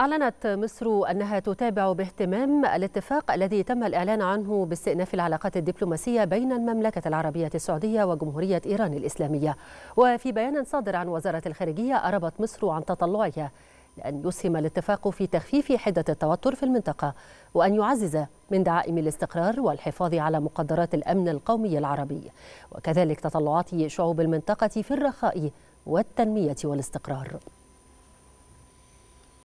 أعلنت مصر أنها تتابع باهتمام الاتفاق الذي تم الإعلان عنه باستئناف العلاقات الدبلوماسية بين المملكة العربية السعودية وجمهورية إيران الإسلامية وفي بيان صادر عن وزارة الخارجية أربت مصر عن تطلعها لأن يسهم الاتفاق في تخفيف حدة التوتر في المنطقة وأن يعزز من دعائم الاستقرار والحفاظ على مقدرات الأمن القومي العربي وكذلك تطلعات شعوب المنطقة في الرخاء والتنمية والاستقرار